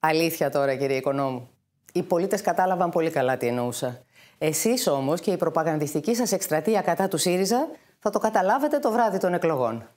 Αλήθεια τώρα, κύριε Οικονόμου. Οι πολίτες κατάλαβαν πολύ καλά τι εννοούσα. Εσείς όμως και η προπαγανδιστική σας εκστρατεία κατά του ΣΥΡΙΖΑ θα το καταλάβετε το βράδυ των εκλογών.